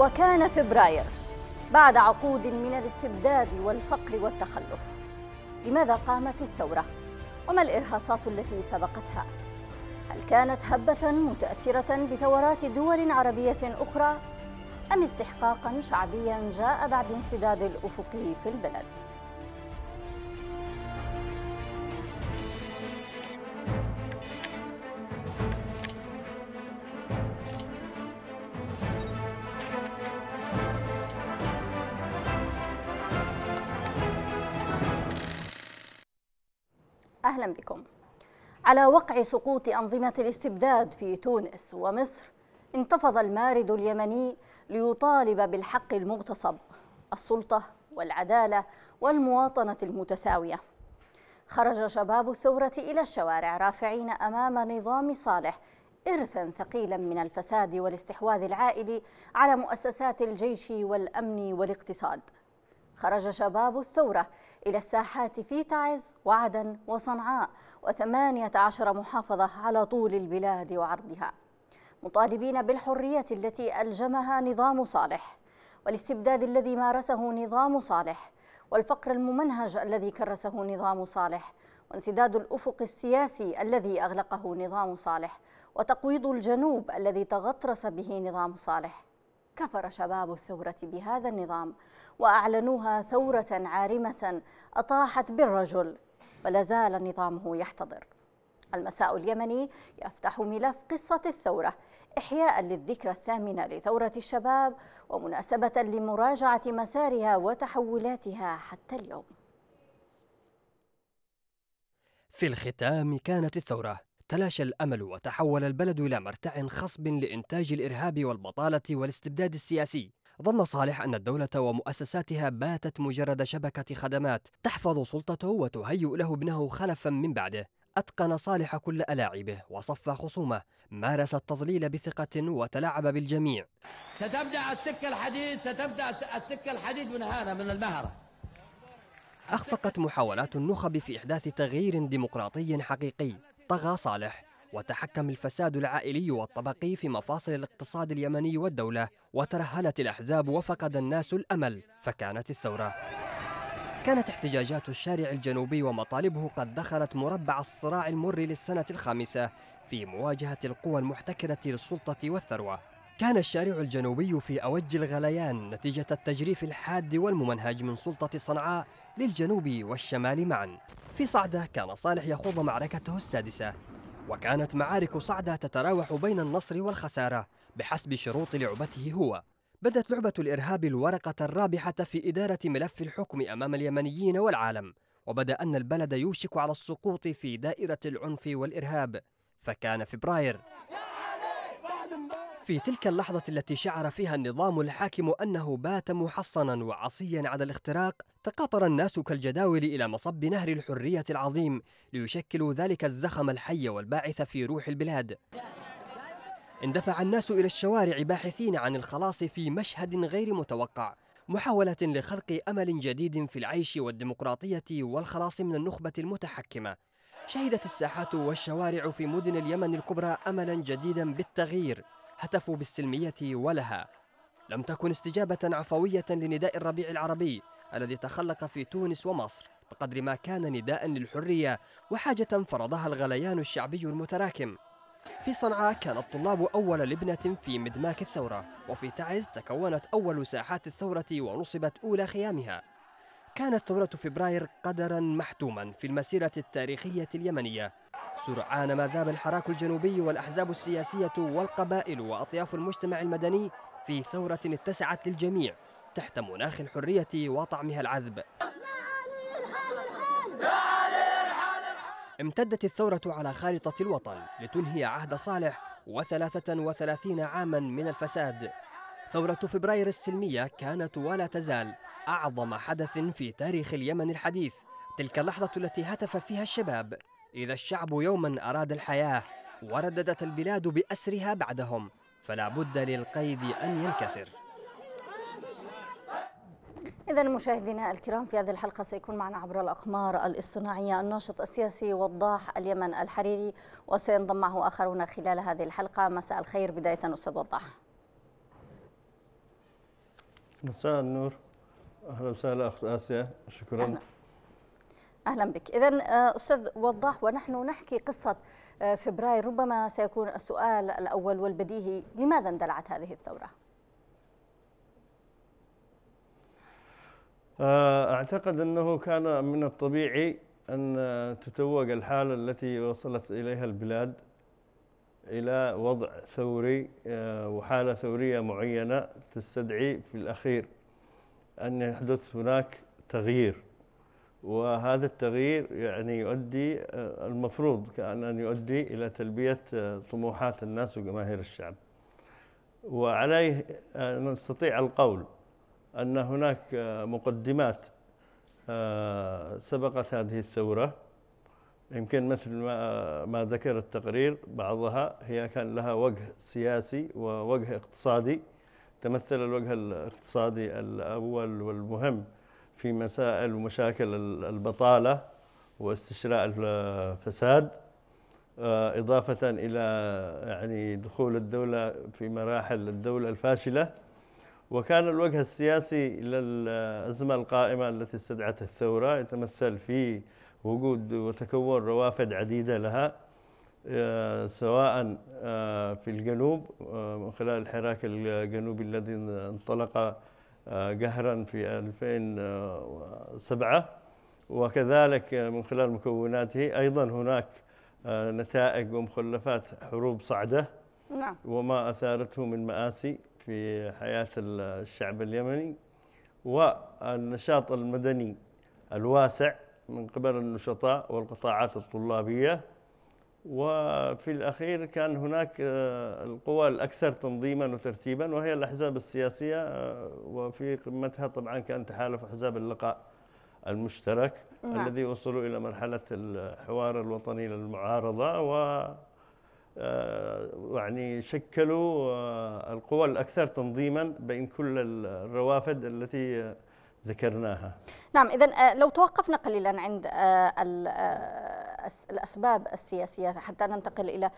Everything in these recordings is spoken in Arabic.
وكان فبراير بعد عقود من الاستبداد والفقر والتخلف لماذا قامت الثورة؟ وما الإرهاصات التي سبقتها؟ هل كانت هبة متأثرة بثورات دول عربية أخرى؟ أم استحقاقا شعبيا جاء بعد انسداد الافق في البلد؟ أهلا بكم على وقع سقوط أنظمة الاستبداد في تونس ومصر انتفض المارد اليمني ليطالب بالحق المغتصب السلطة والعدالة والمواطنة المتساوية خرج شباب الثورة إلى الشوارع رافعين أمام نظام صالح إرثا ثقيلا من الفساد والاستحواذ العائلي على مؤسسات الجيش والأمن والاقتصاد خرج شباب الثورة إلى الساحات في تعز وعدن وصنعاء و18 محافظة على طول البلاد وعرضها مطالبين بالحرية التي ألجمها نظام صالح والاستبداد الذي مارسه نظام صالح والفقر الممنهج الذي كرسه نظام صالح وانسداد الأفق السياسي الذي أغلقه نظام صالح وتقويض الجنوب الذي تغطرس به نظام صالح كفر شباب الثورة بهذا النظام وأعلنوها ثورة عارمة أطاحت بالرجل ولازال نظامه يحتضر المساء اليمني يفتح ملف قصة الثورة إحياء للذكرى الثامنة لثورة الشباب ومناسبة لمراجعة مسارها وتحولاتها حتى اليوم في الختام كانت الثورة تلاشى الأمل وتحول البلد إلى مرتع خصب لإنتاج الإرهاب والبطالة والاستبداد السياسي ظن صالح أن الدولة ومؤسساتها باتت مجرد شبكة خدمات تحفظ سلطته وتهيئ له ابنه خلفا من بعده أتقن صالح كل ألاعبه وصفى خصومه مارس التضليل بثقة وتلاعب بالجميع ستبدأ السكة الحديد ستبدأ السكة الحديد من هذا من المهرة أخفقت محاولات النخب في إحداث تغيير ديمقراطي حقيقي طغى صالح وتحكم الفساد العائلي والطبقي في مفاصل الاقتصاد اليمني والدولة وترهلت الأحزاب وفقد الناس الأمل فكانت الثورة كانت احتجاجات الشارع الجنوبي ومطالبه قد دخلت مربع الصراع المر للسنة الخامسة في مواجهة القوى المحتكرة للسلطة والثروة كان الشارع الجنوبي في أوج الغليان نتيجة التجريف الحاد والممنهج من سلطة صنعاء للجنوب والشمال معا في صعدة كان صالح يخوض معركته السادسة وكانت معارك صعدة تتراوح بين النصر والخسارة بحسب شروط لعبته هو بدت لعبة الإرهاب الورقة الرابحة في إدارة ملف الحكم أمام اليمنيين والعالم وبدا أن البلد يوشك على السقوط في دائرة العنف والإرهاب فكان فبراير في تلك اللحظة التي شعر فيها النظام الحاكم أنه بات محصنا وعصيا على الاختراق تقاطر الناس كالجداول إلى مصب نهر الحرية العظيم ليشكلوا ذلك الزخم الحي والباعث في روح البلاد اندفع الناس إلى الشوارع باحثين عن الخلاص في مشهد غير متوقع محاولة لخلق أمل جديد في العيش والديمقراطية والخلاص من النخبة المتحكمة شهدت الساحات والشوارع في مدن اليمن الكبرى أملا جديدا بالتغيير هتفوا بالسلمية ولها لم تكن استجابة عفوية لنداء الربيع العربي الذي تخلق في تونس ومصر بقدر ما كان نداء للحرية وحاجة فرضها الغليان الشعبي المتراكم في صنعاء كان الطلاب أول لبنة في مدماك الثورة وفي تعز تكونت أول ساحات الثورة ونصبت أولى خيامها كانت ثورة فبراير قدرا محتوما في المسيرة التاريخية اليمنية سرعان ما ذاب الحراك الجنوبي والأحزاب السياسية والقبائل وأطياف المجتمع المدني في ثورة اتسعت للجميع تحت مناخ الحرية وطعمها العذب امتدت الثورة على خارطة الوطن لتنهي عهد صالح وثلاثة وثلاثين عاما من الفساد ثورة فبراير السلمية كانت ولا تزال أعظم حدث في تاريخ اليمن الحديث تلك اللحظة التي هتف فيها الشباب إذا الشعب يوما أراد الحياة ورددت البلاد بأسرها بعدهم فلا بد للقيد أن ينكسر إذا مشاهدينا الكرام في هذه الحلقة سيكون معنا عبر الأقمار الاصطناعية الناشط السياسي وضاح اليمن الحريري وسينضم معه آخرون خلال هذه الحلقة مساء الخير بداية أستاذ وضاح مساء النور أهلا وسهلا أخت آسيا شكرا أهلا. أهلا بك إذا آه، أستاذ وضاح ونحن نحكي قصة آه، فبراير ربما سيكون السؤال الأول والبديهي لماذا اندلعت هذه الثورة؟ آه، أعتقد أنه كان من الطبيعي أن تتوج الحالة التي وصلت إليها البلاد إلى وضع ثوري وحالة ثورية معينة تستدعي في الأخير أن يحدث هناك تغيير وهذا التغيير يعني يؤدي آه، المفروض كان ان يؤدي الى تلبيه آه، طموحات الناس وجماهير الشعب. وعليه آه، نستطيع القول ان هناك مقدمات سبقت هذه الثوره يمكن مثل ما ما ذكر التقرير بعضها هي كان لها وجه سياسي ووجه اقتصادي تمثل الوجه الاقتصادي الاول والمهم في مسائل ومشاكل البطالة واستشراء الفساد آه، إضافة إلى يعني دخول الدولة في مراحل الدولة الفاشلة وكان الوجه السياسي للأزمة القائمة التي استدعت الثورة يتمثل في وجود وتكون روافد عديدة لها آه، سواء آه، في الجنوب من خلال الحراك الجنوبي الذي انطلق قهرا في 2007 وكذلك من خلال مكوناته أيضا هناك آه، نتائج ومخلفات حروب صعدة نعم. وما أثارته من مآسي في حياة الشعب اليمني والنشاط المدني الواسع من قبل النشطاء والقطاعات الطلابية وفي الأخير كان هناك آه، القوى الأكثر تنظيما وترتيبا وهي الأحزاب السياسية آه، وفي قمتها طبعا كان تحالف أحزاب اللقاء المشترك نعم. الذي وصلوا إلى مرحلة الحوار الوطني للمعارضة و آه، يعني شكلوا القوى الأكثر تنظيما بين كل الروافد التي ذكرناها نعم إذا لو توقفنا قليلا عند الأسباب السياسية حتى ننتقل إلى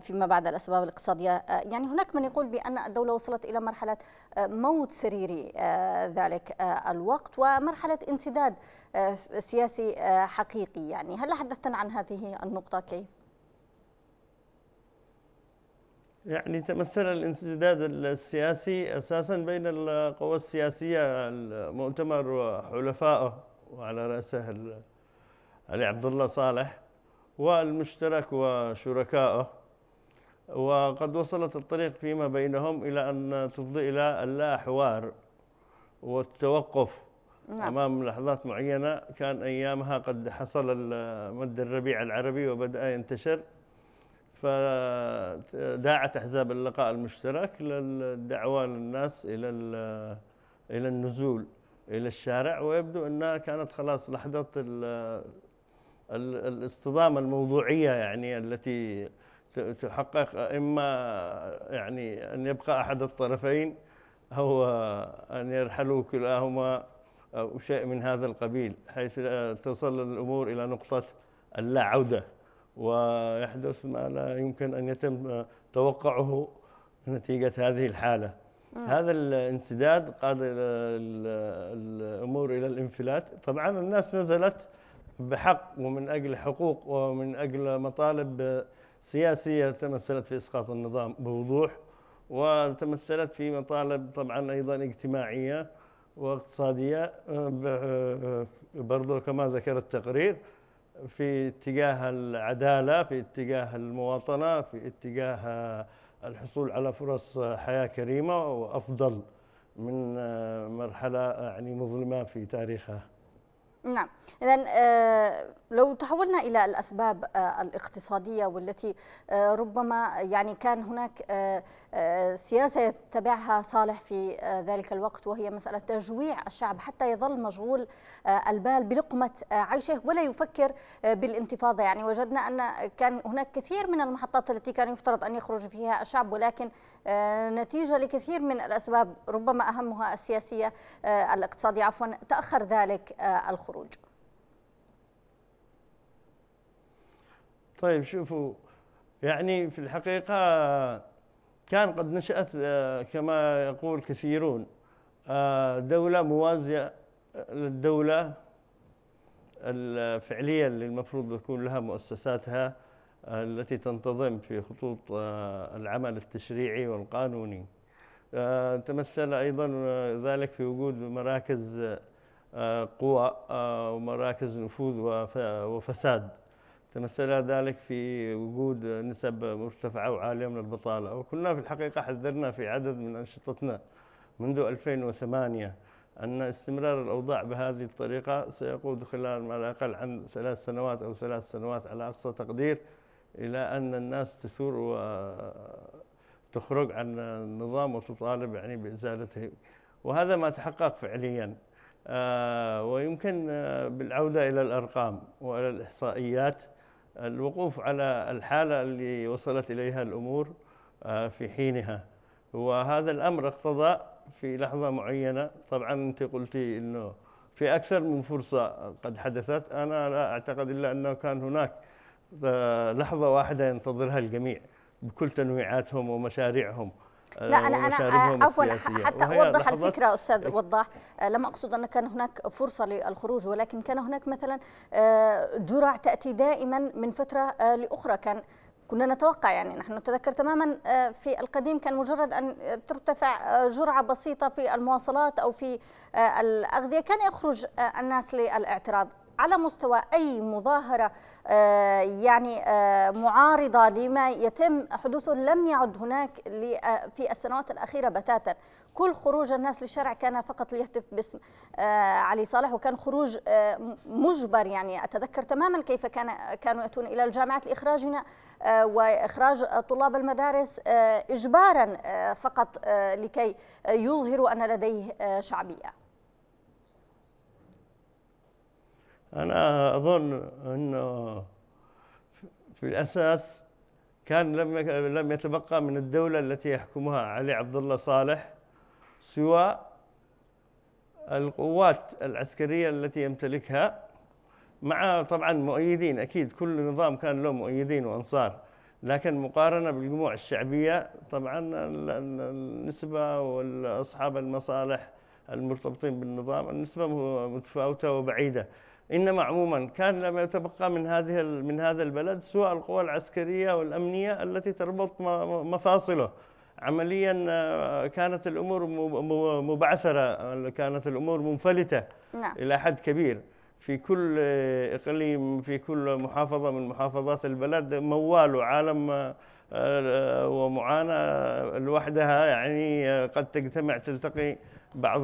فيما بعد الأسباب الاقتصادية آه، يعني هناك من يقول بأن الدولة وصلت إلى مرحلة آه، موت سريري آه، ذلك الوقت ومرحلة انسداد سياسي حقيقي يعني هل حدثتنا عن هذه النقطة كيف؟ يعني تمثل الانسداد السياسي اساسا بين القوى السياسيه المؤتمر وحلفائه وعلى راسه علي عبد الله صالح والمشترك وشركائه وقد وصلت الطريق فيما بينهم إلى أن تفضي إلى اللا حوار والتوقف نعم. أمام لحظات معينة كان أيامها قد حصل مد الربيع العربي وبدأ ينتشر فداعت أحزاب اللقاء المشترك للدعوة للناس إلى إلى النزول إلى الشارع ويبدو أنها كانت خلاص لحظة الاصطدام الموضوعية يعني التي تحقق إما يعني أن يبقى أحد الطرفين أو أن يرحلوا كلاهما أو شيء من هذا القبيل حيث تصل الأمور إلى نقطة اللا عودة ويحدث ما لا يمكن أن يتم توقعه نتيجة هذه الحالة هذا الانسداد قاد الأمور إلى الانفلات طبعا الناس نزلت بحق ومن أجل حقوق ومن أجل مطالب سياسية تمثلت في إسقاط النظام بوضوح وتمثلت في مطالب طبعا أيضا اجتماعية واقتصادية برضو كما ذكر التقرير في اتجاه العدالة في اتجاه المواطنة في اتجاه الحصول على فرص حياة كريمة وأفضل من مرحلة يعني مظلمة في تاريخها نعم إذا آه، لو تحولنا إلى الأسباب آه، الاقتصادية والتي آه، ربما يعني كان هناك سياسة يتبعها صالح في آه، ذلك الوقت وهي مسألة تجويع الشعب حتى يظل مشغول آه، البال بلقمة آه، عيشه ولا يفكر بالانتفاضة يعني وجدنا أن كان هناك كثير من المحطات التي كان يفترض أن يخرج فيها الشعب ولكن نتيجة لكثير من الأسباب ربما أهمها السياسية الاقتصادية عفوا تأخر ذلك الخروج طيب شوفوا يعني في الحقيقة كان قد نشأت آه، كما يقول كثيرون آه، دولة موازية للدولة الفعلية اللي المفروض يكون لها مؤسساتها آه، التي تنتظم في خطوط العمل التشريعي والقانوني تمثل أيضا ذلك في وجود مراكز قوى ومراكز نفوذ وفساد تمثل ذلك في وجود نسب مرتفعة وعالية من البطالة وكنا في الحقيقة حذرنا في عدد من أنشطتنا منذ 2008 أن استمرار الأوضاع بهذه الطريقة سيقود خلال ما لا اقل عن ثلاث سنوات أو ثلاث سنوات على أقصى تقدير إلى أن الناس تثور وتخرج عن النظام وتطالب يعني بإزالته وهذا ما تحقق فعليا آه، ويمكن آه، بالعودة إلى الأرقام وإلى الإحصائيات الوقوف على الحالة اللي وصلت إليها الأمور آه، في حينها وهذا الأمر اقتضى في لحظة معينة طبعا أنت قلتي أنه في أكثر من فرصة قد حدثت أنا لا أعتقد إلا أنه كان هناك آه، لحظة واحدة ينتظرها الجميع بكل تنويعاتهم ومشاريعهم لا انا آه، انا آه، عفوا حتى اوضح الفكره استاذ وضاح لم اقصد ان كان هناك فرصه للخروج ولكن كان هناك مثلا آه، جرع تاتي دائما من فتره لاخرى كان كنا نتوقع يعني نحن نتذكر تماما في القديم كان مجرد ان ترتفع جرعه بسيطه في المواصلات او في الاغذيه كان يخرج الناس للاعتراض على مستوى اي مظاهره آه، يعني آه، معارضة لما يتم حدوثه لم يعد هناك آه، في السنوات الأخيرة بتاتا كل خروج الناس للشارع كان فقط ليهتف باسم علي صالح وكان خروج مجبر يعني أتذكر تماما كيف كان كانوا يأتون إلى الجامعات لإخراجنا وإخراج طلاب المدارس إجبارا فقط لكي يظهروا أن لديه شعبية أنا أظن أنه في الأساس كان لم لم يتبقى من الدولة التي يحكمها علي عبد الله صالح سوى القوات العسكرية التي يمتلكها مع طبعا مؤيدين أكيد كل نظام كان له مؤيدين وأنصار لكن مقارنة بالجموع الشعبية طبعا النسبة والأصحاب المصالح المرتبطين بالنظام النسبة متفاوتة وبعيدة انما عموما كان لما يتبقى من هذه من هذا البلد سوى القوى العسكريه والامنيه التي تربط مفاصله عمليا آه، كانت الامور مبعثره كانت الامور منفلته نعم. الى حد كبير في كل اقليم في كل محافظه من محافظات البلد موال وعالم آه، آه، ومعاناه لوحدها يعني قد تجتمع تلتقي بعض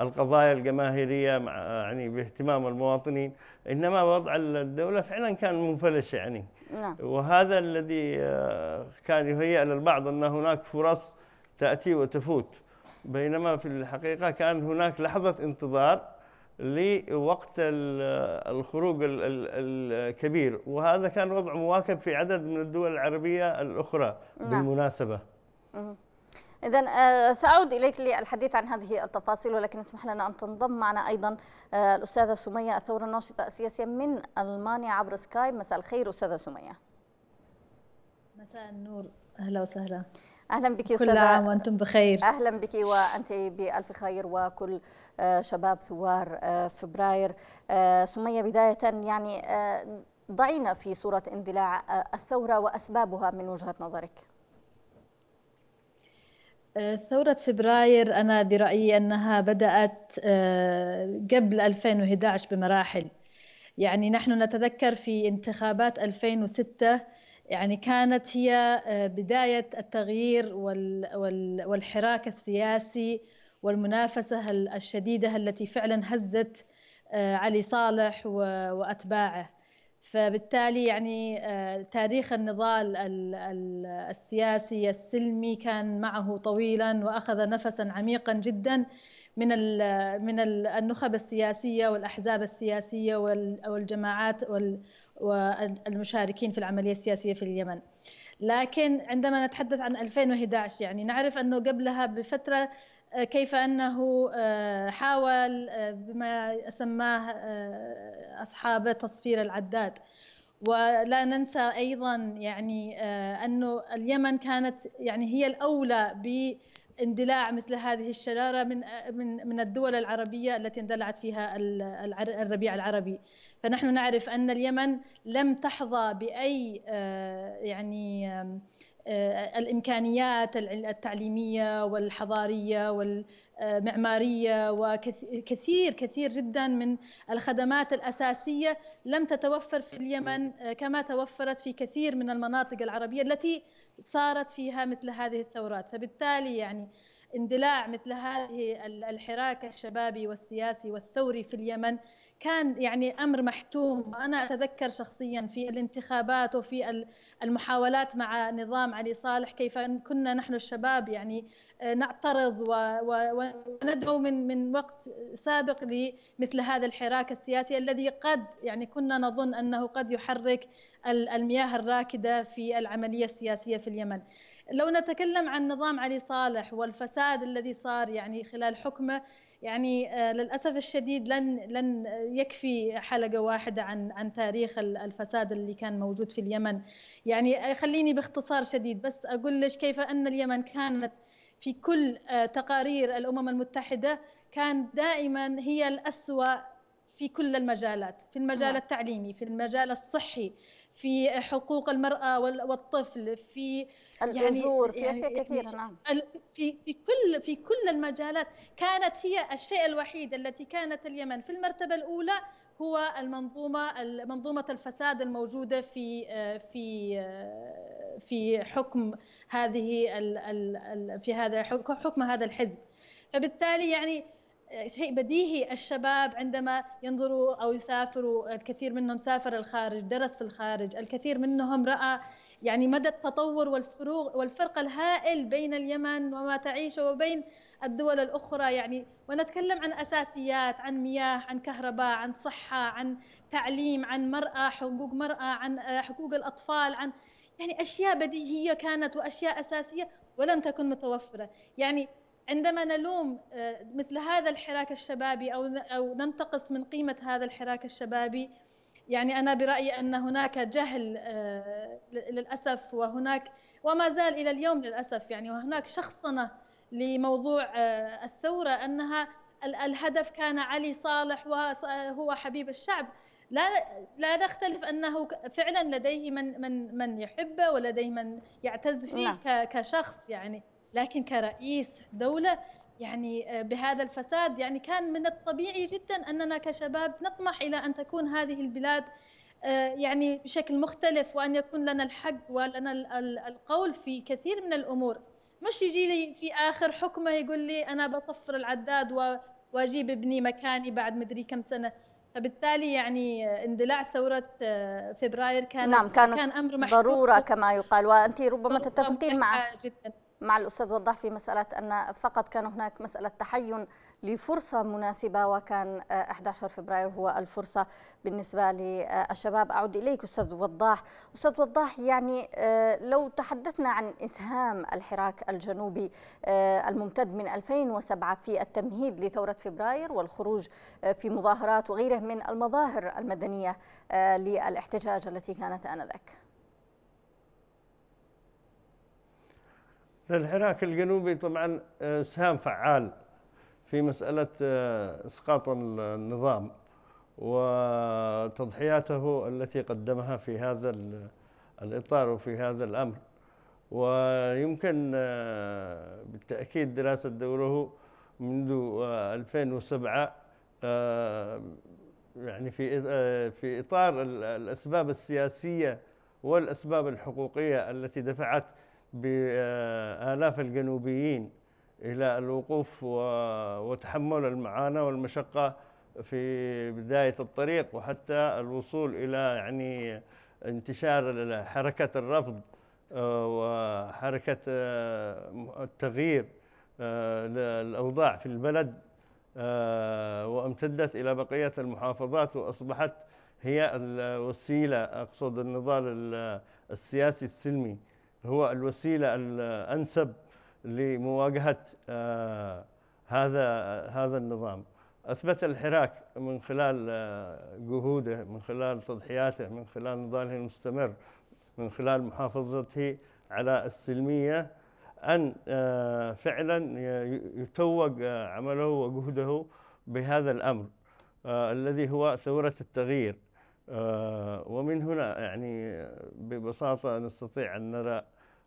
القضايا الجماهيرية مع يعني باهتمام المواطنين إنما وضع الدولة فعلا كان منفلش يعني نعم. وهذا الذي آه، كان يهيئ للبعض أن هناك فرص تأتي وتفوت بينما في الحقيقة كان هناك لحظة انتظار لوقت آه، الخروج الكبير وهذا كان وضع مواكب في عدد من الدول العربية الأخرى نعم. بالمناسبة إذا آه، سأعود إليك للحديث عن هذه التفاصيل ولكن اسمح لنا أن تنضم معنا أيضا آه، الأستاذة سمية الثورة الناشطة السياسية من ألمانيا عبر سكايب مساء الخير أستاذة سمية مساء النور أهلا وسهلا اهلا بك يا استاذه كل عام وانتم بخير اهلا بك وانت بالف خير وكل آه، شباب ثوار فبراير سميه بدايه يعني ضعينا في صوره اندلاع الثوره واسبابها من وجهه نظرك آه، ثورة فبراير أنا برأيي أنها بدأت آه، قبل 2011 بمراحل يعني نحن نتذكر في انتخابات 2006 يعني كانت هي آه، بداية التغيير والحراك السياسي والمنافسة الشديدة التي فعلا هزت علي صالح وأتباعه فبالتالي يعني آه، تاريخ النضال السياسي السلمي كان معه طويلا واخذ نفسا عميقا جدا من من النخب السياسيه والاحزاب السياسيه والجماعات والمشاركين في العمليه السياسيه في اليمن. لكن عندما نتحدث عن 2011 يعني نعرف انه قبلها بفتره كيف انه آه، حاول آه، بما سماه آه، اصحاب تصفير العداد ولا ننسى ايضا يعني انه اليمن كانت يعني هي الاولى باندلاع مثل هذه الشراره من من من الدول العربيه التي اندلعت فيها الربيع العربي فنحن نعرف ان اليمن لم تحظى باي يعني آه، الامكانيات التعليميه والحضاريه والمعماريه وكثير كثير جدا من الخدمات الاساسيه لم تتوفر في اليمن آه، كما توفرت في كثير من المناطق العربيه التي صارت فيها مثل هذه الثورات فبالتالي يعني اندلاع مثل هذه الحراك الشبابي والسياسي والثوري في اليمن كان يعني امر محتوم انا اتذكر شخصيا في الانتخابات وفي المحاولات مع نظام علي صالح كيف كنا نحن الشباب يعني آه، نعترض وندعو من من وقت سابق لمثل هذا الحراك السياسي الذي قد يعني كنا نظن انه قد يحرك المياه الراكده في العمليه السياسيه في اليمن. لو نتكلم عن نظام علي صالح والفساد الذي صار يعني خلال حكمه يعني آه، للاسف الشديد لن لن يكفي حلقه واحده عن عن تاريخ الفساد اللي كان موجود في اليمن يعني آه، خليني باختصار شديد بس اقول لك كيف ان اليمن كانت في كل آه، تقارير الامم المتحده كان دائما هي الاسوا في كل المجالات في المجال نعم. التعليمي في المجال الصحي في حقوق المرأة والطفل في الأجور يعني في يعني أشياء كثيرة نعم في في كل في كل المجالات كانت هي الشيء الوحيد التي كانت اليمن في المرتبة الأولى هو المنظومة منظومة الفساد الموجودة في في في حكم هذه في هذا حكم هذا الحزب فبالتالي يعني شيء بديهي الشباب عندما ينظروا او يسافروا الكثير منهم سافر الخارج درس في الخارج الكثير منهم راى يعني مدى التطور والفروق والفرق الهائل بين اليمن وما تعيشه وبين الدول الاخرى يعني ونتكلم عن اساسيات عن مياه عن كهرباء عن صحه عن تعليم عن مراه حقوق مراه عن حقوق الاطفال عن يعني اشياء بديهيه كانت واشياء اساسيه ولم تكن متوفره يعني عندما نلوم آه، مثل هذا الحراك الشبابي او او ننتقص من قيمه هذا الحراك الشبابي يعني انا برايي ان هناك جهل آه، للاسف وهناك وما زال الى اليوم للاسف يعني وهناك شخصنه لموضوع آه، الثوره انها الهدف كان علي صالح وهو حبيب الشعب لا لا نختلف انه فعلا لديه من من من يحبه ولديه من يعتز فيه لا. نعم. كشخص يعني لكن كرئيس دولة يعني آه، بهذا الفساد يعني كان من الطبيعي جدا أننا كشباب نطمح إلى أن تكون هذه البلاد آه، يعني بشكل مختلف وأن يكون لنا الحق ولنا القول في كثير من الأمور مش يجي لي في آخر حكمه يقول لي أنا بصفر العداد وأجيب ابني مكاني بعد مدري كم سنة فبالتالي يعني آه، اندلاع ثورة فبراير كان نعم كانت كان أمر محدود ضرورة كما يقال وأنت ربما تتفقين مع جدا مع الأستاذ وضح في مسألة أن فقط كان هناك مسألة تحين لفرصة مناسبة وكان 11 آه، فبراير هو الفرصة بالنسبة للشباب أعود إليك أستاذ وضاح أستاذ وضاح يعني آه، لو تحدثنا عن إسهام الحراك الجنوبي آه، الممتد من 2007 في التمهيد لثورة فبراير والخروج في مظاهرات وغيره من المظاهر المدنية للاحتجاج التي كانت آنذاك الحراك الجنوبي طبعا آه، سهام فعال في مسألة آه، إسقاط النظام وتضحياته التي قدمها في هذا الإطار وفي هذا الأمر ويمكن آه، بالتأكيد دراسة دوره منذ 2007 يعني في في إطار الأسباب السياسية والأسباب الحقوقية التي دفعت بآلاف الجنوبيين إلى الوقوف وتحمل المعاناة والمشقة في بداية الطريق وحتى الوصول إلى يعني انتشار حركة الرفض آه، وحركة آه، التغيير آه، للأوضاع في البلد وامتدت إلى بقية المحافظات وأصبحت هي الوسيلة أقصد النضال السياسي السلمي هو الوسيله الانسب لمواجهه آه، هذا هذا النظام اثبت الحراك من خلال آه، جهوده من خلال تضحياته من خلال نضاله المستمر من خلال محافظته على السلميه ان آه، فعلا يتوج عمله وجهده بهذا الامر الذي هو ثوره التغيير آه، ومن هنا يعني ببساطة نستطيع أن نرى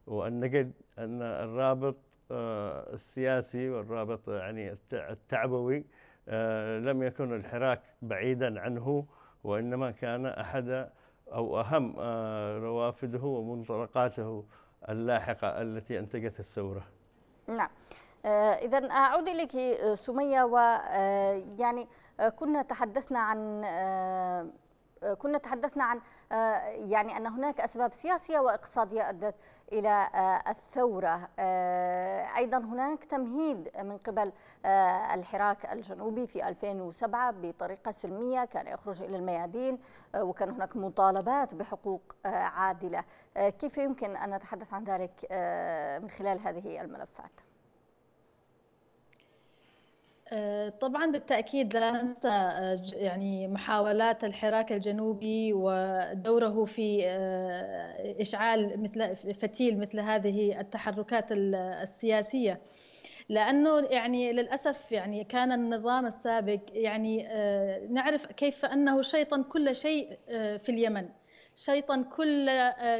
وأن نجد أن الرابط آه، السياسي والرابط يعني التعبوي آه، لم يكن الحراك بعيدا عنه وإنما كان أحد أو أهم روافده ومنطلقاته اللاحقة التي أنتجت الثورة نعم إذا أعود إليك سمية ويعني كنا تحدثنا عن آه، كنا تحدثنا عن آه، يعني أن هناك أسباب سياسية واقتصادية أدت إلى آه، الثورة أيضا هناك تمهيد من قبل الحراك الجنوبي في 2007 بطريقة سلمية كان يخرج إلى الميادين وكان هناك مطالبات بحقوق عادلة كيف يمكن أن نتحدث عن ذلك من خلال هذه الملفات؟ آه، طبعا بالتأكيد لا ننسى آه، يعني محاولات الحراك الجنوبي ودوره في آه، إشعال مثل فتيل مثل هذه التحركات السياسية لأنه يعني للأسف يعني كان النظام السابق يعني نعرف كيف أنه شيطن كل شيء في اليمن شيطن كل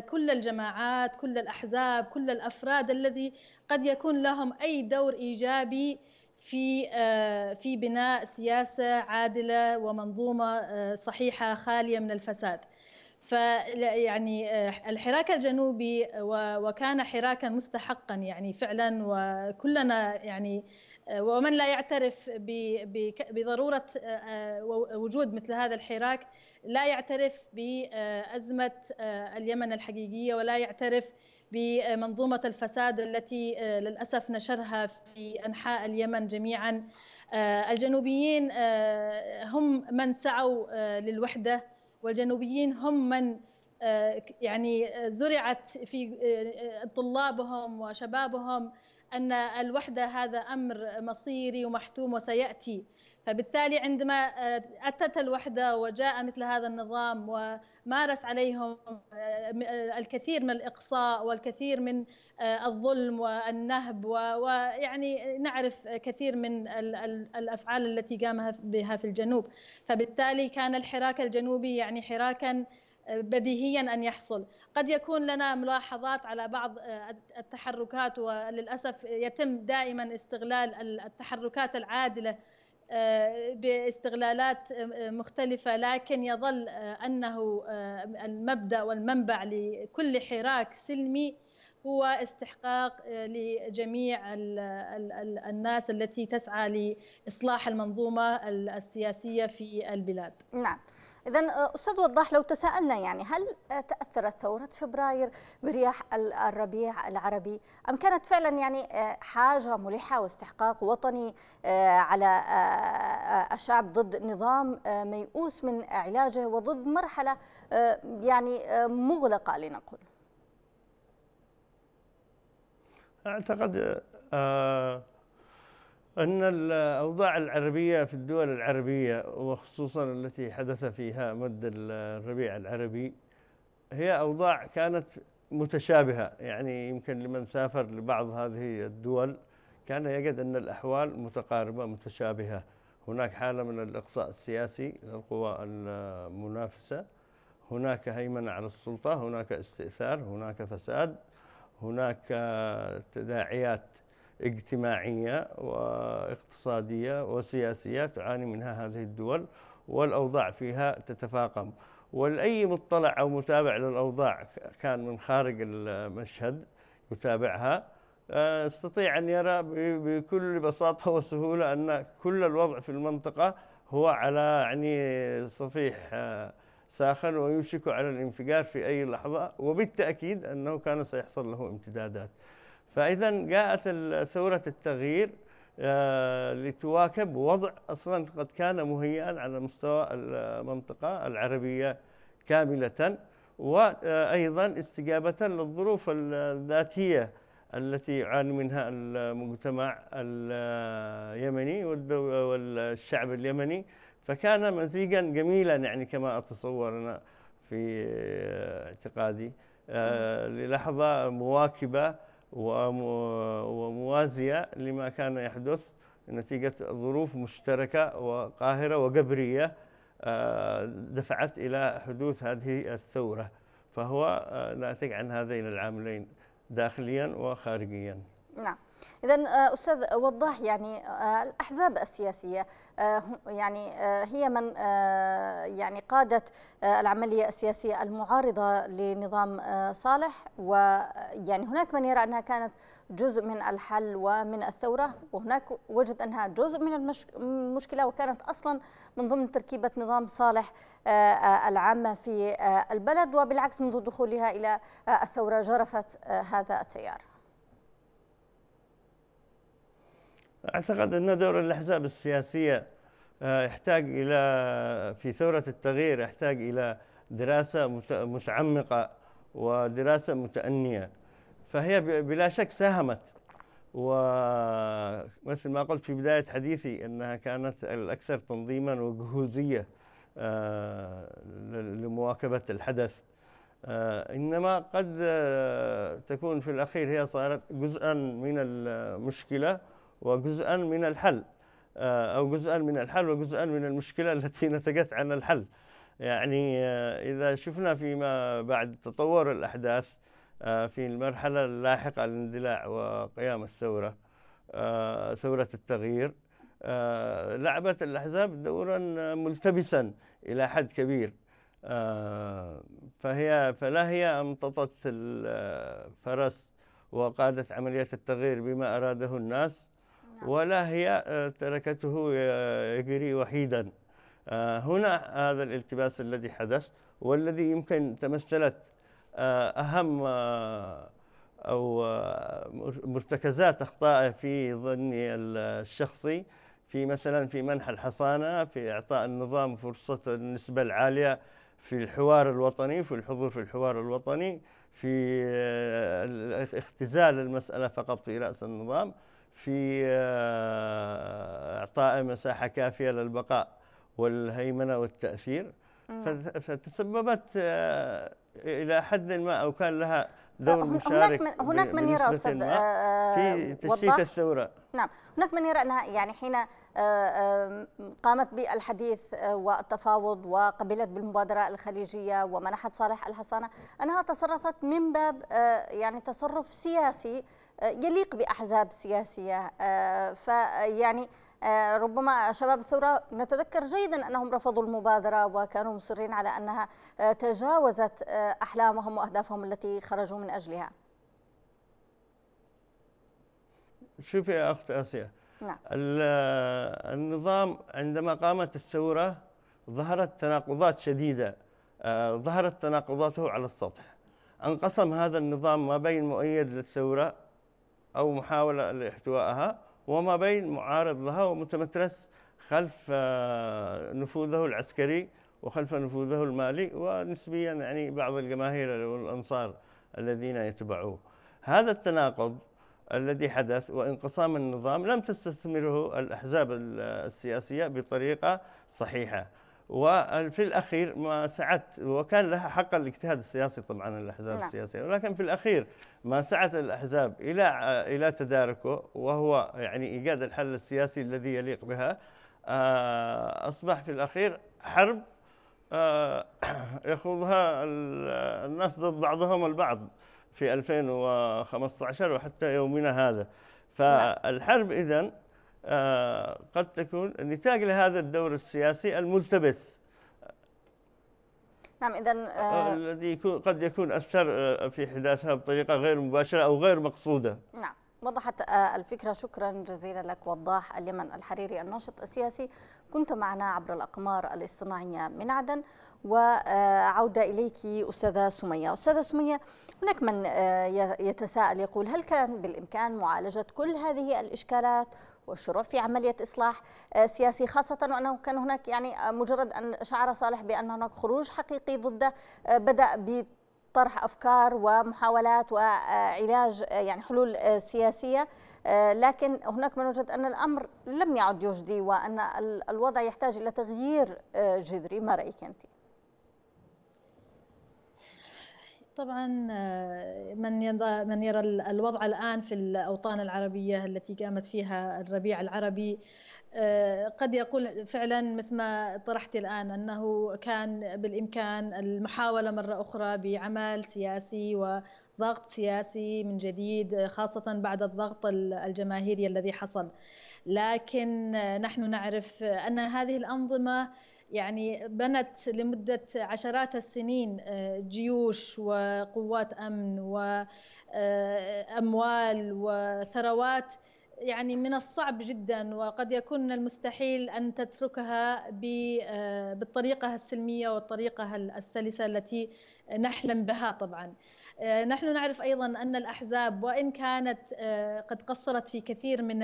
كل الجماعات كل الأحزاب كل الأفراد الذي قد يكون لهم أي دور إيجابي في آه، في بناء سياسه عادله ومنظومه آه، صحيحه خاليه من الفساد. فيعني آه، الحراك الجنوبي وكان حراكا مستحقا يعني فعلا وكلنا يعني ومن لا يعترف بضروره وجود مثل هذا الحراك لا يعترف بازمه اليمن الحقيقيه ولا يعترف بمنظومة الفساد التي آه، للأسف نشرها في أنحاء اليمن جميعا آه، الجنوبيين آه، هم من سعوا للوحدة والجنوبيين هم من يعني زرعت في طلابهم وشبابهم أن الوحدة هذا أمر مصيري ومحتوم وسيأتي فبالتالي عندما آه، أتت الوحدة وجاء مثل هذا النظام ومارس عليهم آه، الكثير من الإقصاء والكثير من آه، الظلم والنهب ويعني نعرف كثير من الأفعال التي قام بها في الجنوب فبالتالي كان الحراك الجنوبي يعني حراكا بديهيا ان يحصل قد يكون لنا ملاحظات على بعض التحركات وللاسف يتم دائما استغلال التحركات العادله آه، باستغلالات آه، مختلفة لكن يظل آه، أنه المبدأ والمنبع لكل حراك سلمي هو استحقاق لجميع الناس التي تسعى لإصلاح المنظومة السياسية في البلاد نعم إذا آه، أستاذ وضاح لو تساءلنا يعني هل آه، تأثرت ثورة فبراير برياح الربيع العربي أم كانت فعلا يعني آه، حاجة ملحة واستحقاق وطني على الشعب ضد نظام ميؤوس من علاجه وضد مرحلة يعني مغلقة لنقول أعتقد آه أن الأوضاع العربية في الدول العربية وخصوصا التي حدث فيها مد الربيع العربي هي أوضاع كانت متشابهة يعني يمكن لمن سافر لبعض هذه الدول كان يجد أن الأحوال متقاربة متشابهة هناك حالة من الإقصاء السياسي للقوى المنافسة هناك هيمنة على السلطة هناك استئثار هناك فساد هناك تداعيات اجتماعية واقتصادية وسياسية تعاني منها هذه الدول والأوضاع فيها تتفاقم والأي مطلع أو متابع للأوضاع كان من خارج المشهد يتابعها آه، يستطيع أن يرى بكل بساطة وسهولة أن كل الوضع في المنطقة هو على يعني صفيح آه، ساخن ويوشك على الانفجار في أي لحظة وبالتأكيد أنه كان سيحصل له امتدادات فإذا جاءت ثورة التغيير آه، لتواكب وضع أصلا قد كان مهيئا على مستوى المنطقة العربية كاملة وأيضا آه، استجابة للظروف الذاتية التي يعاني منها المجتمع اليمني والشعب اليمني فكان مزيجا جميلا يعني كما اتصور انا في اعتقادي آه، للحظه مواكبه وموازية لما كان يحدث نتيجة ظروف مشتركة وقاهرة وجبرية آه، دفعت إلى حدوث هذه الثورة فهو ناتج آه، عن هذين العاملين داخليا وخارجيا نعم إذا آه، أستاذ وضح يعني آه، الأحزاب السياسية آه، يعني هي من يعني قادت العملية السياسية المعارضة لنظام صالح ويعني هناك من يرى أنها كانت جزء من الحل ومن الثورة وهناك وجد أنها جزء من المشكلة وكانت أصلا من ضمن تركيبة نظام صالح العامة في البلد وبالعكس منذ دخولها إلى الثورة جرفت هذا التيار أعتقد أن دور الأحزاب السياسية آه، يحتاج إلى في ثورة التغيير يحتاج إلى دراسة متعمقة ودراسة متأنية فهي بلا شك ساهمت ومثل ما قلت في بداية حديثي أنها كانت الأكثر تنظيما وجهوزية آه، لمواكبة الحدث آه، إنما قد تكون في الأخير هي صارت جزءا من المشكلة وجزءا من الحل آه، أو جزءا من الحل وجزءا من المشكلة التي نتجت عن الحل يعني آه، إذا شفنا فيما بعد تطور الأحداث آه، في المرحلة اللاحقة للاندلاع وقيام الثورة ثورة التغيير لعبت الأحزاب دورا ملتبسا إلى حد كبير فهي فلا هي أمتطت الفرس وقادت عملية التغيير بما أراده الناس نعم. ولا هي آه، تركته آه، يجري وحيدا آه، هنا هذا الالتباس الذي حدث والذي يمكن تمثلت أهم أو مرتكزات أخطاء في ظني الشخصي في مثلا في منح الحصانة في إعطاء النظام فرصة النسبة العالية في الحوار الوطني في الحضور في الحوار الوطني في اختزال المسألة فقط في رأس النظام في آه، إعطاء مساحة كافية للبقاء والهيمنة والتأثير فتسببت آه، إلى حد ما أو كان لها دور مشارك هناك من, هناك من يرى أستاذ آه، في تشتيت الثورة نعم هناك من يرى أنها يعني حين قامت بالحديث والتفاوض وقبلت بالمبادرة الخليجية ومنحت صالح الحصانة أنها تصرفت من باب يعني تصرف سياسي يليق باحزاب سياسيه آه، فيعني آه، ربما شباب الثورة نتذكر جيدا أنهم رفضوا المبادرة وكانوا مصرين على أنها آه، تجاوزت أحلامهم وأهدافهم التي خرجوا من أجلها شوفي يا أخت آسيا نعم. النظام عندما قامت الثورة ظهرت تناقضات شديدة ظهرت تناقضاته على السطح انقسم هذا النظام ما بين مؤيد للثورة أو محاولة لاحتوائها وما بين معارض لها ومتمترس خلف آه، نفوذه العسكري وخلف نفوذه المالي ونسبيا يعني بعض الجماهير والأنصار الذين يتبعوه هذا التناقض الذي حدث وانقسام النظام لم تستثمره الأحزاب السياسية بطريقة صحيحة وفي الاخير ما سعت وكان لها حق الاجتهاد السياسي طبعا الاحزاب لا. نعم. السياسيه ولكن في الاخير ما سعت الاحزاب الى الى تداركه وهو يعني ايجاد الحل السياسي الذي يليق بها آه، اصبح في الاخير حرب آه، يخوضها الناس ضد بعضهم البعض في 2015 وحتى يومنا هذا نعم. فالحرب اذا آه، قد تكون نتاج لهذا الدور السياسي الملتبس نعم اذا آه، الذي الذي قد يكون اثر آه، في حداثها بطريقه غير مباشره او غير مقصوده نعم وضحت الفكرة شكرا جزيلا لك وضاح اليمن الحريري الناشط السياسي كنت معنا عبر الأقمار الاصطناعية من عدن وعودة إليك أستاذة سمية أستاذة سمية هناك من يتساءل يقول هل كان بالإمكان معالجة كل هذه الإشكالات والشروع في عملية إصلاح آه، سياسي خاصة وأنه كان هناك يعني آه، مجرد أن شعر صالح بأن هناك خروج حقيقي ضده آه، بدأ ب طرح افكار ومحاولات وعلاج يعني حلول سياسيه لكن هناك من وجد ان الامر لم يعد يجدي وان الوضع يحتاج الى تغيير جذري ما رايك انت؟ طبعا آه، من من يرى الوضع الان في الاوطان العربيه التي قامت فيها الربيع العربي آه، قد يقول فعلا مثل ما طرحت الان انه كان بالامكان المحاوله مره اخرى بعمل سياسي وضغط سياسي من جديد خاصه بعد الضغط الجماهيري الذي حصل لكن آه، نحن نعرف ان هذه الانظمه يعني بنت لمدة عشرات السنين آه، جيوش وقوات أمن وأموال وثروات يعني من الصعب جدا وقد يكون من المستحيل أن تتركها آه، بالطريقة السلمية والطريقة السلسة التي نحلم بها طبعا آه، نحن نعرف أيضا أن الأحزاب وإن كانت قد قصرت في كثير من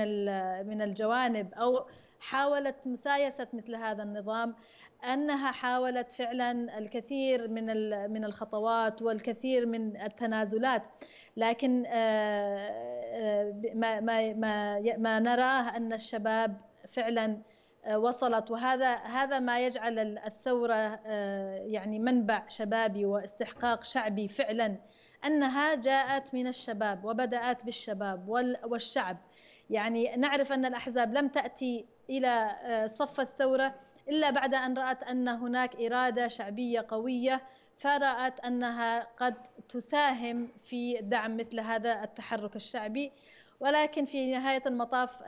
من الجوانب أو حاولت مسايسة مثل هذا النظام انها حاولت فعلا الكثير من من الخطوات والكثير من التنازلات لكن آه، آه، ما ما ما, نراه ان الشباب فعلا آه، وصلت وهذا هذا ما يجعل الثوره يعني منبع شبابي واستحقاق شعبي فعلا انها جاءت من الشباب وبدات بالشباب والشعب يعني نعرف ان الاحزاب لم تاتي إلى آه، صف الثورة إلا بعد أن رأت أن هناك إرادة شعبية قوية فرأت أنها قد تساهم في دعم مثل هذا التحرك الشعبي ولكن في نهاية المطاف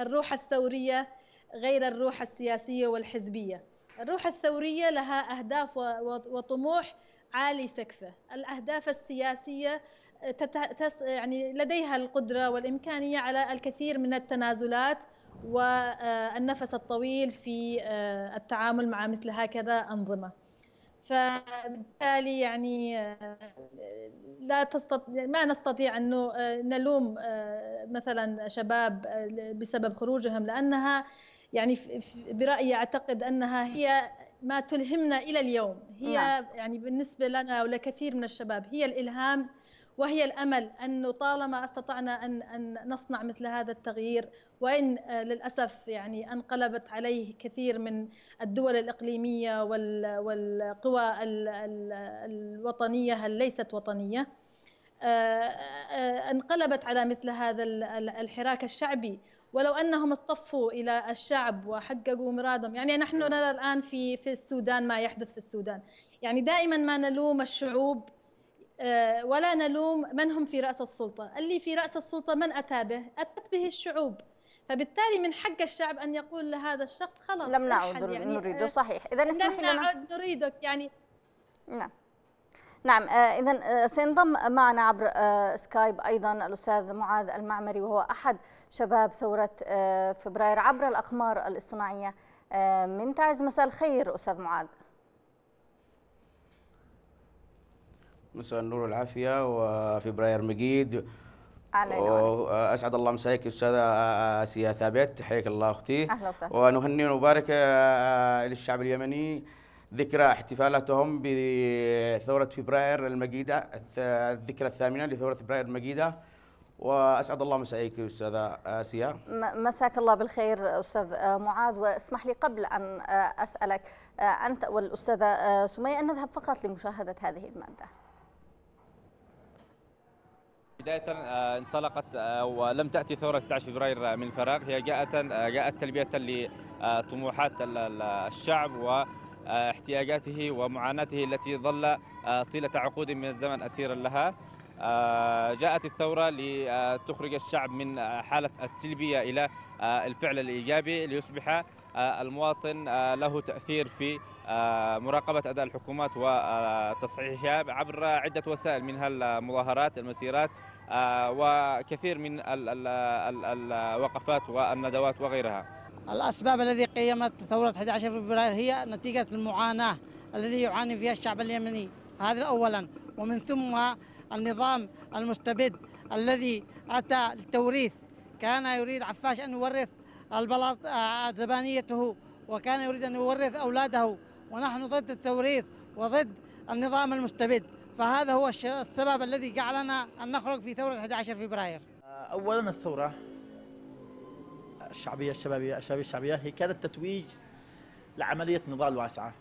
الروح الثورية غير الروح السياسية والحزبية الروح الثورية لها أهداف وطموح عالي سقفه الأهداف السياسية آه، تس يعني لديها القدرة والإمكانية على الكثير من التنازلات والنفس الطويل في آه، التعامل مع مثل هكذا أنظمة فبالتالي يعني آه، لا تستطيع ما نستطيع انه آه، نلوم مثلا شباب بسبب خروجهم لانها يعني برايي اعتقد انها هي ما تلهمنا الى اليوم هي نعم. يعني بالنسبه لنا ولكثير من الشباب هي الالهام وهي الامل انه طالما استطعنا ان ان نصنع مثل هذا التغيير وان آه، للاسف يعني انقلبت عليه كثير من الدول الاقليميه والقوى الوطنيه ليست وطنيه آه، آه، انقلبت على مثل هذا الحراك الشعبي ولو انهم اصطفوا الى الشعب وحققوا مرادهم يعني نحن نعم. نرى الان في في السودان ما يحدث في السودان يعني دائما ما نلوم الشعوب آه، ولا نلوم من هم في رأس السلطة اللي في رأس السلطة من أتى به أتت به الشعوب فبالتالي من حق الشعب ان يقول لهذا الشخص خلاص لم نعد يعني نريده آه، صحيح اذا لم نعد نريدك يعني نعم نعم آه، اذا سينضم معنا عبر سكايب ايضا الاستاذ معاذ المعمري وهو احد شباب ثوره فبراير عبر الاقمار الاصطناعيه من تعز مساء الخير استاذ معاذ مساء النور والعافية وفبراير مجيد اسعد الله مساك استاذه اسيا ثابت حياك الله اختي اهلا وسهلا ونهني ونبارك آه، للشعب اليمني ذكرى احتفالاتهم بثورة فبراير المجيدة الذكرى الثامنة لثورة فبراير المجيدة واسعد الله مساك استاذه اسيا مساك الله بالخير استاذ آه، معاذ واسمح لي قبل ان آه، اسالك انت والاستاذه سميه ان نذهب فقط لمشاهده هذه الماده بداية آه، انطلقت آه، ولم تأتي ثورة 16 فبراير آه، من فراغ هي جاءت جاءت تلبية لطموحات الشعب واحتياجاته ومعاناته التي ظل طيلة عقود من الزمن أسيرا لها جاءت الثورة لتخرج الشعب من حالة السلبية إلى الفعل الإيجابي ليصبح المواطن له تأثير في مراقبة أداء الحكومات وتصحيحها عبر عدة وسائل منها المظاهرات المسيرات آه، وكثير من الوقفات والندوات وغيرها الأسباب التي قيمت ثورة 11 فبراير هي نتيجة المعاناة الذي يعاني فيها الشعب اليمني هذا أولا ومن ثم النظام المستبد الذي أتى للتوريث كان يريد عفاش أن يورث البلاط آه، زبانيته وكان يريد أن يورث أولاده ونحن ضد التوريث وضد النظام المستبد فهذا هو السبب الذي جعلنا أن نخرج في ثورة 11 فبراير آه، أولا الثورة الشعبية الشبابية الشبابية الشعبية هي كانت تتويج لعملية نضال واسعة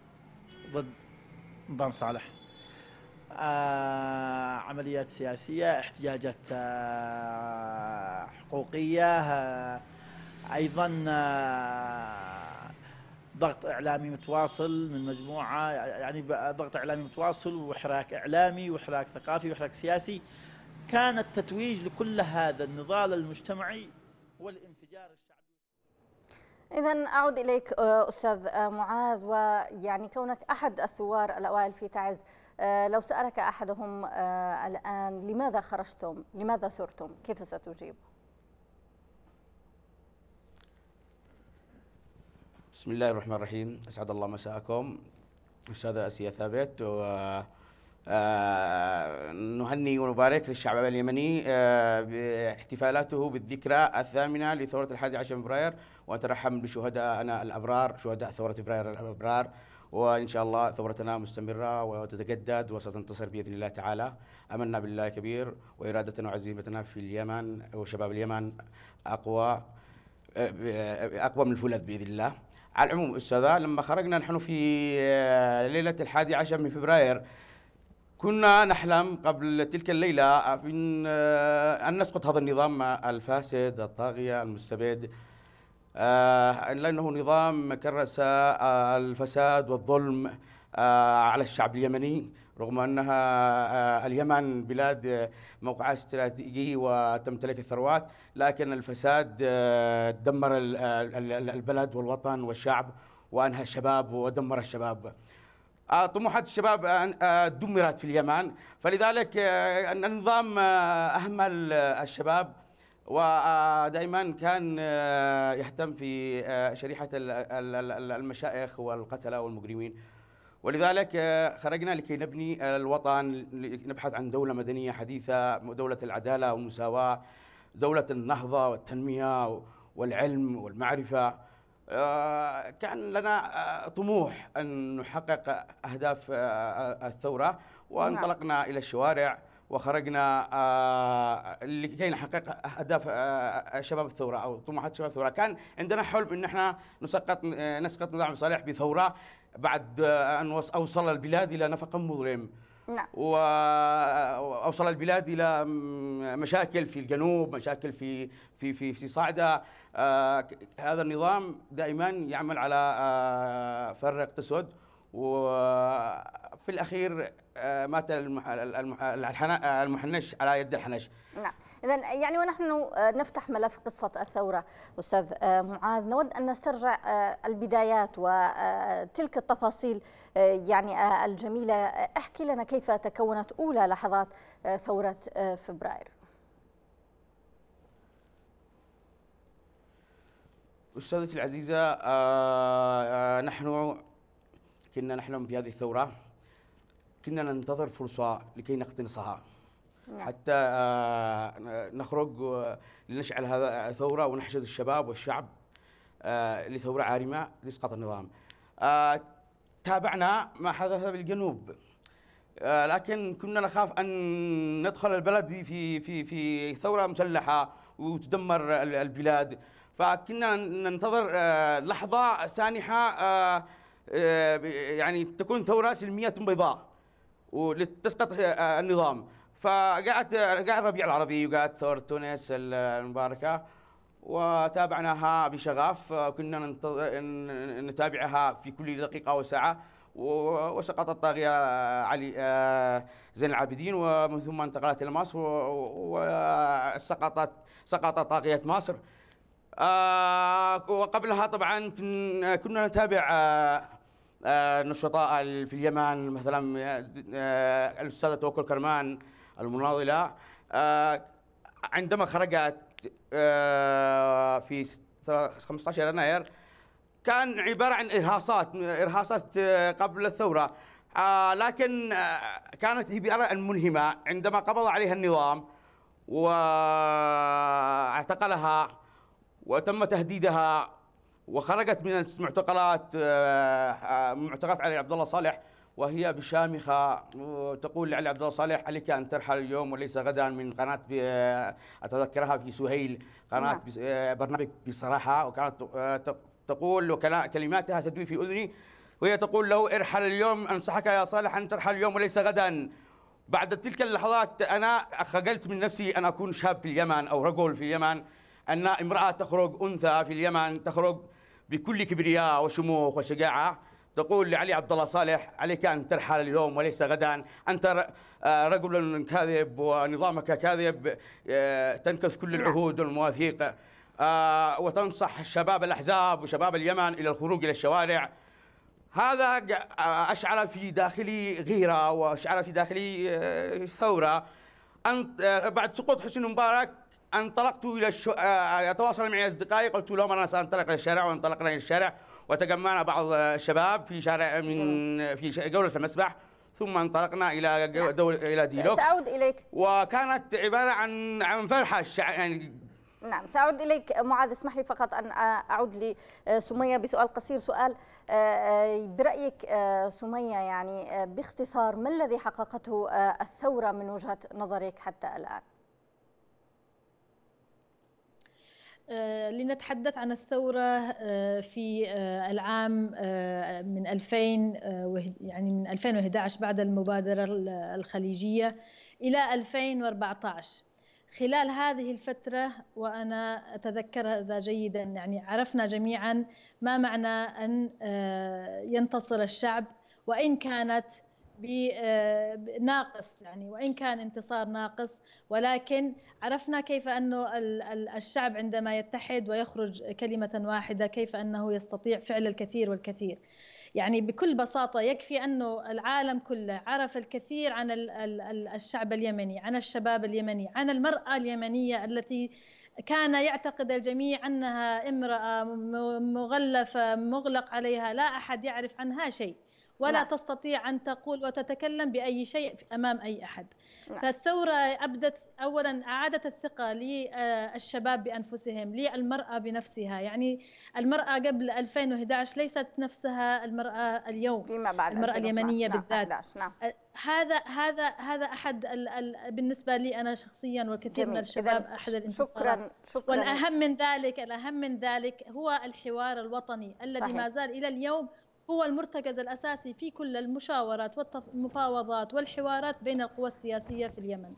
ضد نظام صالح آه عمليات سياسية احتجاجات آه حقوقية آه أيضا آه ضغط اعلامي متواصل من مجموعه يعني ضغط اعلامي متواصل وحراك اعلامي وحراك ثقافي وحراك سياسي كان التتويج لكل هذا النضال المجتمعي والانفجار الشعبي إذا أعود إليك أستاذ معاذ ويعني كونك أحد الثوار الأوائل في تعز لو سألك أحدهم الآن لماذا خرجتم؟ لماذا ثرتم؟ كيف ستجيب؟ بسم الله الرحمن الرحيم اسعد الله مساءكم استاذه اسيا ثابت و آه، آه، نهني ونبارك للشعب اليمني آه، باحتفالاته بالذكرى الثامنة لثورة الحادي عشر من فبراير وأترحم بشهدائنا الأبرار شهداء ثورة فبراير الأبرار وإن شاء الله ثورتنا مستمرة وتتجدد وستنتصر بإذن الله تعالى أمنا بالله كبير وإرادتنا وعزيمتنا في اليمن وشباب اليمن أقوى أقوى من الفولاذ بإذن الله على العموم أستاذة لما خرجنا نحن في آه، ليلة الحادي عشر من فبراير كنا نحلم قبل تلك الليلة أن, آه، أن نسقط هذا النظام الفاسد الطاغية المستبد آه، لأنه نظام كرس الفساد والظلم على الشعب اليمني رغم انها آه، اليمن بلاد آه، موقعها استراتيجي وتمتلك الثروات لكن الفساد آه، دمر البلد والوطن والشعب وانهى الشباب ودمر الشباب طموحات الشباب دمرت في اليمن فلذلك النظام اهمل الشباب ودائما كان يهتم في شريحه المشايخ والقتله والمجرمين ولذلك آه، خرجنا لكي نبني الوطن نبحث عن دولة مدنية حديثة دولة العدالة والمساواة دولة النهضة والتنمية والعلم والمعرفة آه، كان لنا آه، طموح أن نحقق أهداف الثورة نعم. وانطلقنا إلى الشوارع وخرجنا لكي نحقق اهداف شباب الثوره او طموحات شباب الثوره، كان عندنا حلم ان احنا نسقط نسقط نظام صالح بثوره بعد أن أوصل البلاد إلى نفق مظلم نعم. واوصل البلاد الى مشاكل في الجنوب، مشاكل في في في في صعده، آه، هذا النظام دائما يعمل على آه، فرق اسود في الأخير آه، مات المحنش على يد الحنش نعم إذا يعني ونحن آه، نفتح ملف قصة الثورة أستاذ آه، معاذ نود أن نسترجع البدايات وتلك التفاصيل يعني الجميلة احكي لنا كيف تكونت أولى لحظات ثورة فبراير أستاذتي العزيزة نحن كنا نحلم بهذه الثورة كنا ننتظر فرصة لكي نقتنصها حتى آه، نخرج آه، لنشعل هذا آه، ثورة ونحشد الشباب والشعب لثورة عارمة لإسقاط النظام تابعنا ما حدث بالجنوب لكن كنا نخاف أن ندخل البلد في في في ثورة مسلحة وتدمر البلاد فكنا ننتظر لحظة سانحة يعني تكون ثورة سلمية بيضاء ولتسقط آه، آه، النظام فقعدت قاعد الربيع العربي وقعدت ثورة تونس المباركة وتابعناها بشغف كنا نتابعها في كل دقيقة وساعة وسقط الطاغية آه، علي زين العابدين ومن ثم انتقلت إلى مصر وسقطت سقط طاغية مصر وقبلها طبعا كنا نتابع النشطاء آه، في اليمن مثلا آه، الاستاذه توكل كرمان المناضله آه، عندما خرجت في 15 يناير كان عباره عن ارهاصات ارهاصات قبل الثوره لكن كانت هي بأراء منهمة عندما قبض عليها النظام واعتقلها وتم تهديدها وخرجت من المعتقلات آه، آه، معتقلات علي عبد الله صالح وهي بشامخة تقول لعلي عبد الله صالح عليك أن ترحل اليوم وليس غدا من قناة أتذكرها في سهيل قناة نعم. آه، برنامج بصراحة وكانت تقول وكلماتها تدوي في أذني وهي تقول له ارحل اليوم أنصحك يا صالح أن ترحل اليوم وليس غدا بعد تلك اللحظات أنا خجلت من نفسي أن أكون شاب في اليمن أو رجل في اليمن أن امرأة تخرج أنثى في اليمن تخرج بكل كبرياء وشموخ وشجاعة تقول لعلي عبد الله صالح عليك أن ترحل اليوم وليس غدا أنت آه، رجل كاذب ونظامك كاذب آه، تنكث كل نعم. العهود والمواثيق آه، وتنصح شباب الأحزاب وشباب اليمن إلى الخروج إلى الشوارع هذا أشعر في داخلي غيرة وأشعر في داخلي ثورة أنت بعد سقوط حسين مبارك انطلقت إلى الشو... آه، أتواصل معي أصدقائي قلت لهم أنا سأنطلق إلى الشارع وانطلقنا إلى الشارع وتجمعنا بعض الشباب في شارع من في جولة المسبح ثم انطلقنا الى نعم. دول الى ديلوكس ساعود اليك وكانت عباره عن عن فرحه الشع... يعني نعم سأعود إليك معاذ اسمح لي فقط أن أعود لسمية آه، بسؤال قصير سؤال آه، برأيك سمية يعني باختصار ما الذي حققته الثورة من وجهة نظرك حتى الآن؟ آه، لنتحدث عن الثورة آه، في آه، العام من 2000 يعني من 2011 بعد المبادرة الخليجية إلى 2014 خلال هذه الفترة وأنا أتذكر هذا جيدا يعني عرفنا جميعا ما معنى أن ينتصر الشعب وإن كانت بناقص آه، يعني وان كان انتصار ناقص ولكن عرفنا كيف انه الشعب عندما يتحد ويخرج كلمه واحده كيف انه يستطيع فعل الكثير والكثير. يعني بكل بساطة يكفي أنه العالم كله عرف الكثير عن الشعب اليمني عن الشباب اليمني عن المرأة اليمنية التي كان يعتقد الجميع أنها امرأة مغلفة مغلق عليها لا أحد يعرف عنها شيء ولا لا. نعم. تستطيع أن تقول وتتكلم بأي شيء أمام أي أحد لا. نعم. فالثورة أبدت أولا أعادت الثقة للشباب بأنفسهم للمرأة بنفسها يعني المرأة قبل 2011 ليست نفسها المرأة اليوم فيما بعد المرأة اليمنية نعم. بالذات نعم. أه، هذا هذا هذا احد الـ الـ بالنسبه لي انا شخصيا والكثير جميل. من الشباب احد الانتصارات شكرا شكرا والاهم من ذلك الاهم من ذلك هو الحوار الوطني الذي صحيح. ما زال الى اليوم هو المرتكز الأساسي في كل المشاورات والمفاوضات والحوارات بين القوى السياسية في اليمن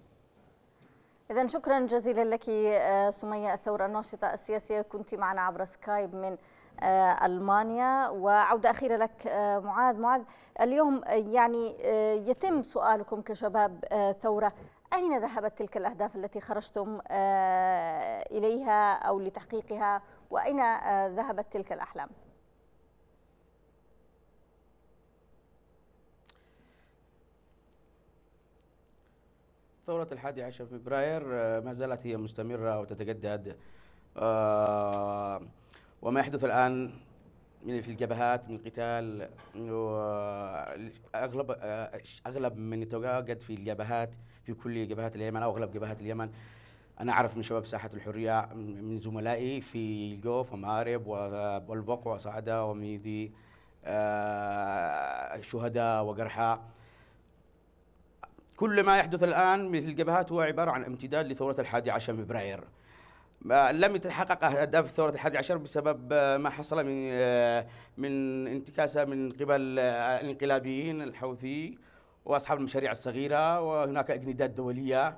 إذا شكرا جزيلا لك آه، سمية الثورة الناشطة السياسية كنت معنا عبر سكايب من آه، ألمانيا وعودة أخيرة لك آه، معاذ معاذ اليوم يعني يتم سؤالكم كشباب ثورة أين ذهبت تلك الأهداف التي خرجتم إليها أو لتحقيقها وأين ذهبت تلك الأحلام؟ ثورة الحادي عشر فبراير آه، ما زالت هي مستمرة وتتجدد آه، وما يحدث الآن من في الجبهات من قتال آه، أغلب أغلب من يتواجد في الجبهات في كل جبهات اليمن أو أغلب جبهات اليمن أنا أعرف من شباب ساحة الحرية من زملائي في الجوف ومارب والبق وصعدة وميدي شهداء وجرحى كل ما يحدث الآن مثل الجبهات هو عبارة عن امتداد لثورة الحادي عشر فبراير لم يتحقق اهداف ثورة الحادي عشر بسبب آه، ما حصل من آه، من انتكاسه من قبل آه، الانقلابيين الحوثي واصحاب المشاريع الصغيره وهناك اجندات دوليه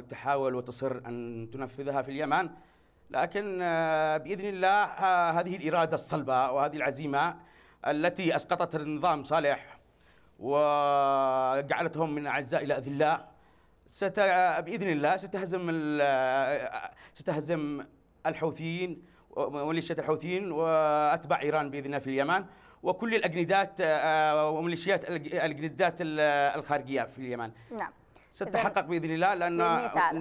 تحاول وتصر ان تنفذها في اليمن لكن باذن الله هذه الاراده الصلبه وهذه العزيمه التي اسقطت النظام صالح وجعلتهم من اعزاء الى اذلاء ست باذن الله ستهزم ستهزم الحوثيين وميليشيات الحوثيين واتباع ايران باذن الله في اليمن وكل الاجندات آه، وميليشيات الاجندات الخارجيه في اليمن نعم ستتحقق باذن الله لان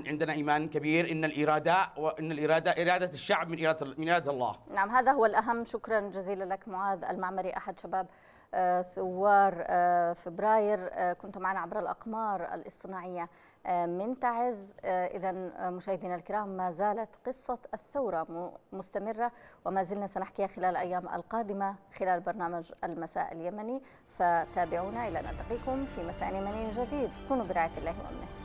عندنا ايمان كبير ان الاراده وان الاراده اراده الشعب من اراده من اراده الله. نعم هذا هو الاهم، شكرا جزيلا لك معاذ المعمري احد شباب ثوار آه، آه، فبراير آه، كنت معنا عبر الأقمار الاصطناعية من تعز إذا مشاهدينا الكرام ما زالت قصة الثورة مستمرة وما زلنا سنحكيها خلال الأيام القادمة خلال برنامج المساء اليمني فتابعونا إلى أن نلتقيكم في مساء يمني جديد كونوا برعاية الله وأمنه